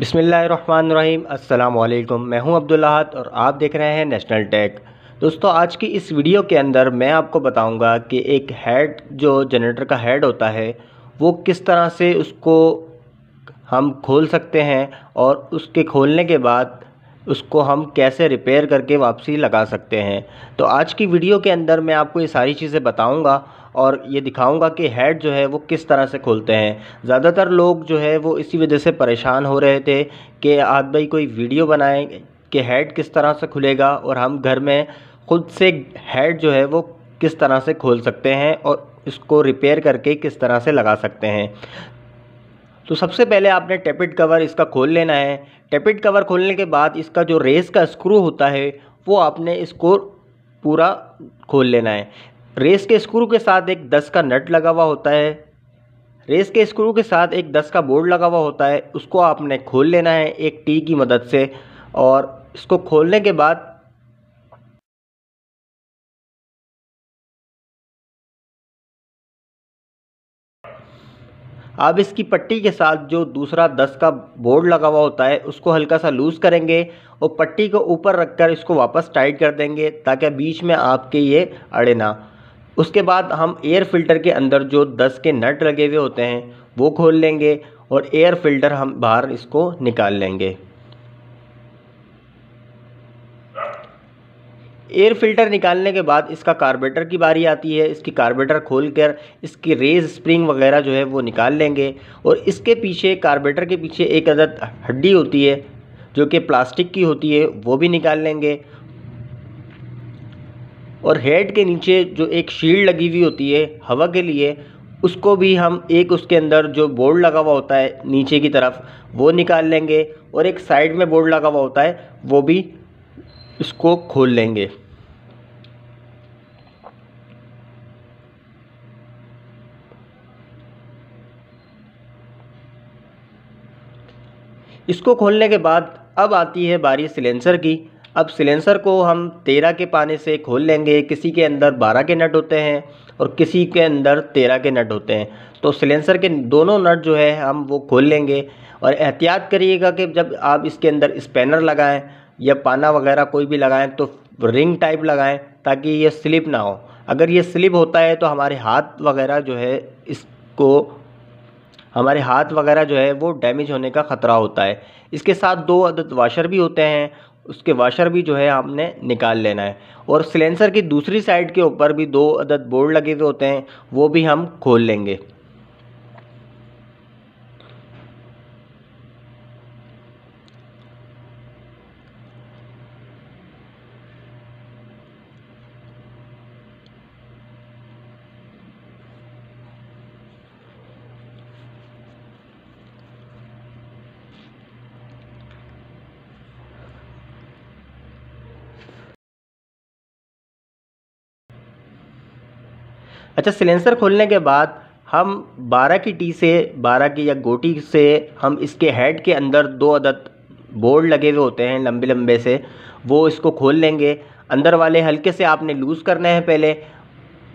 अस्सलाम वालेकुम मैं हूं अब्दुल्लाहत और आप देख रहे हैं नेशनल टेक दोस्तों आज की इस वीडियो के अंदर मैं आपको बताऊंगा कि एक हेड जो जनरेटर का हेड होता है वो किस तरह से उसको हम खोल सकते हैं और उसके खोलने के बाद उसको हम कैसे रिपेयर करके वापसी लगा सकते हैं तो आज की वीडियो के अंदर मैं आपको ये सारी चीज़ें बताऊंगा और ये दिखाऊंगा कि हेड जो है वो किस तरह से खोलते हैं ज़्यादातर लोग जो है वो इसी वजह से परेशान हो रहे थे कि आज भाई कोई वीडियो बनाएं कि हेड किस तरह से खुलेगा और हम घर में ख़ुद से हेड जो है वो किस तरह से खोल सकते हैं और इसको रिपेयर करके किस तरह से लगा सकते हैं तो सबसे पहले आपने टेपिड कवर इसका खोल लेना है टेपिड कवर खोलने के बाद इसका जो रेस का स्क्रू होता है वो आपने इसको पूरा खोल लेना है रेस के स्क्रू के साथ एक दस का नट लगा हुआ होता है रेस के स्क्रू के साथ एक दस का बोर्ड लगा हुआ होता है उसको आपने खोल लेना है एक टी की मदद से और इसको खोलने के बाद अब इसकी पट्टी के साथ जो दूसरा दस का बोर्ड लगा हुआ होता है उसको हल्का सा लूज़ करेंगे और पट्टी को ऊपर रखकर इसको वापस टाइट कर देंगे ताकि बीच में आपके ये अड़े ना उसके बाद हम एयर फ़िल्टर के अंदर जो दस के नट लगे हुए होते हैं वो खोल लेंगे और एयर फ़िल्टर हम बाहर इसको निकाल लेंगे एयर फिल्टर निकालने के बाद इसका कार्बेटर की बारी आती है इसकी कार्बेटर खोल कर इसकी रेज स्प्रिंग वगैरह जो है वो निकाल लेंगे और इसके पीछे कार्बेटर के पीछे एक अदद हड्डी होती है जो कि प्लास्टिक की होती है वो भी निकाल लेंगे और हेड के नीचे जो एक शील्ड लगी हुई होती है हवा के लिए उसको भी हम एक उसके अंदर जो बोर्ड लगा हुआ होता है नीचे की तरफ वो निकाल लेंगे और एक साइड में बोर्ड लगा हुआ होता है वो भी इसको खोल लेंगे इसको खोलने के बाद अब आती है बारी सिलेंसर की अब सिलेंसर को हम तेरह के पाने से खोल लेंगे किसी के अंदर बारह के नट होते हैं और किसी के अंदर तेरह के नट होते हैं तो सिलेंसर के दोनों नट जो है हम वो खोल लेंगे और एहतियात करिएगा कि जब आप इसके अंदर स्पैनर लगाएं या पाना वगैरह कोई भी लगाएं तो रिंग टाइप लगाएं ताकि ये स्लिप ना हो अगर ये स्लिप होता है तो हमारे हाथ वगैरह जो है इसको हमारे हाथ वगैरह जो है वो डैमेज होने का ख़तरा होता है इसके साथ दो अदद वाशर भी होते हैं उसके वाशर भी जो है आपने निकाल लेना है और सिलेंसर की दूसरी साइड के ऊपर भी दो अदद बोर्ड लगे हुए होते हैं वो भी हम खोल लेंगे अच्छा सिलेंसर खोलने के बाद हम 12 की टी से 12 की या गोटी से हम इसके हेड के अंदर दो अदद बोर्ड लगे हुए होते हैं लंबे लंबे से वो इसको खोल लेंगे अंदर वाले हल्के से आपने लूज़ करने हैं पहले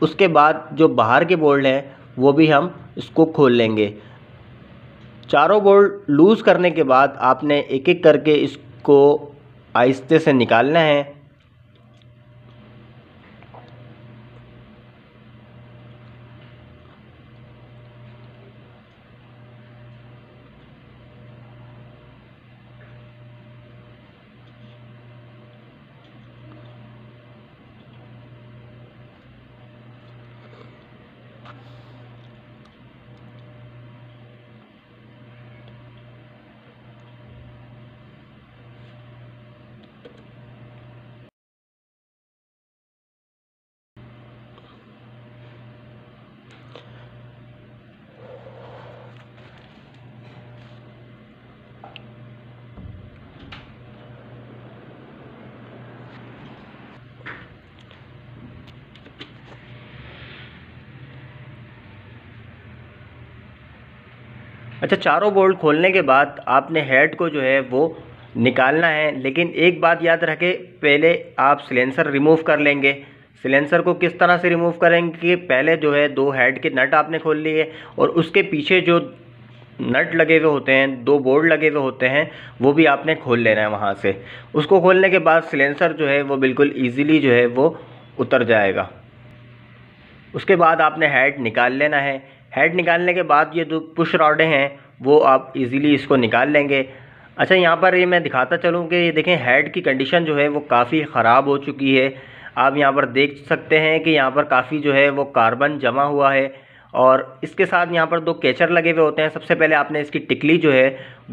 उसके बाद जो बाहर के बोर्ड हैं वो भी हम इसको खोल लेंगे चारों बोर्ड लूज़ करने के बाद आपने एक एक करके इसको आहिस्ते से निकालना है अच्छा चारों बोल्ट खोलने के बाद आपने हेड को जो है वो निकालना है लेकिन एक बात याद रखें पहले आप सिलेंसर रिमूव कर लेंगे सिलेंसर को किस तरह से रिमूव करेंगे कि पहले जो है दो हेड के नट आपने खोल लिए और उसके पीछे जो नट लगे हुए होते हैं दो बोर्ड लगे हुए होते हैं वो भी आपने खोल लेना है वहाँ से उसको खोलने के बाद सिलेंसर जो है वो बिल्कुल ईजीली जो है वो उतर जाएगा उसके बाद आपने हेड निकाल लेना है हेड निकालने के बाद ये जो पुश रॉडें हैं वो आप इजीली इसको निकाल लेंगे अच्छा यहाँ पर ये मैं दिखाता चलूँ कि ये देखें हेड की कंडीशन जो है वो काफ़ी ख़राब हो चुकी है आप यहाँ पर देख सकते हैं कि यहाँ पर काफ़ी जो है वो कार्बन जमा हुआ है और इसके साथ यहाँ पर दो कैचर लगे हुए होते हैं सबसे पहले आपने इसकी टिकली जो है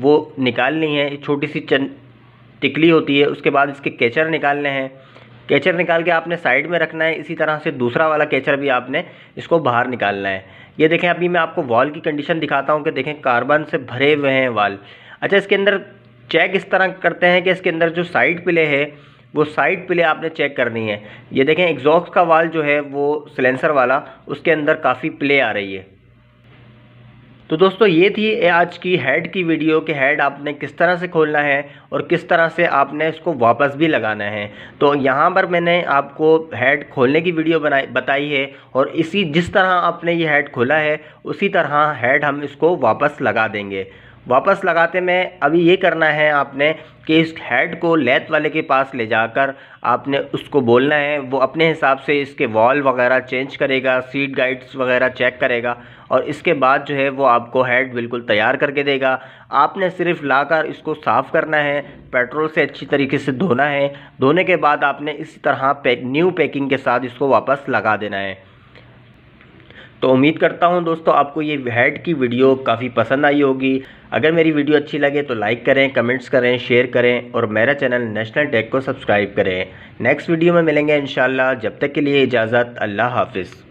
वो निकालनी है छोटी सी टिकली होती है उसके बाद इसके कैचर निकालने हैं कैचर निकाल के आपने साइड में रखना है इसी तरह से दूसरा वाला केचर भी आपने इसको बाहर निकालना है ये देखें अभी मैं आपको वॉल की कंडीशन दिखाता हूँ कि देखें कार्बन से भरे हुए हैं वाल अच्छा इसके अंदर चेक इस तरह करते हैं कि इसके अंदर जो साइड पिले है वो साइड पिले आपने चेक करनी है ये देखें एग्जॉक्स का वाल जो है वो सिलेंसर वाला उसके अंदर काफ़ी पिले आ रही है तो दोस्तों ये थी आज की हेड की वीडियो कि हेड आपने किस तरह से खोलना है और किस तरह से आपने इसको वापस भी लगाना है तो यहाँ पर मैंने आपको हेड खोलने की वीडियो बनाई बताई है और इसी जिस तरह आपने ये हेड खोला है उसी तरह हेड हम इसको वापस लगा देंगे वापस लगाते में अभी ये करना है आपने कि इस हेड को लेथ वाले के पास ले जाकर आपने उसको बोलना है वो अपने हिसाब से इसके वॉल वगैरह चेंज करेगा सीट गाइड्स वगैरह चेक करेगा और इसके बाद जो है वो आपको हेड बिल्कुल तैयार करके देगा आपने सिर्फ लाकर इसको साफ़ करना है पेट्रोल से अच्छी तरीके से धोना है धोने के बाद आपने इसी तरह पैक न्यू पैकिंग के साथ इसको वापस लगा देना है तो उम्मीद करता हूँ दोस्तों आपको ये हेड की वीडियो काफ़ी पसंद आई होगी अगर मेरी वीडियो अच्छी लगे तो लाइक करें कमेंट्स करें शेयर करें और मेरा चैनल नेशनल टेक को सब्सक्राइब करें नेक्स्ट वीडियो में मिलेंगे इन जब तक के लिए इजाज़त अल्लाह हाफिज़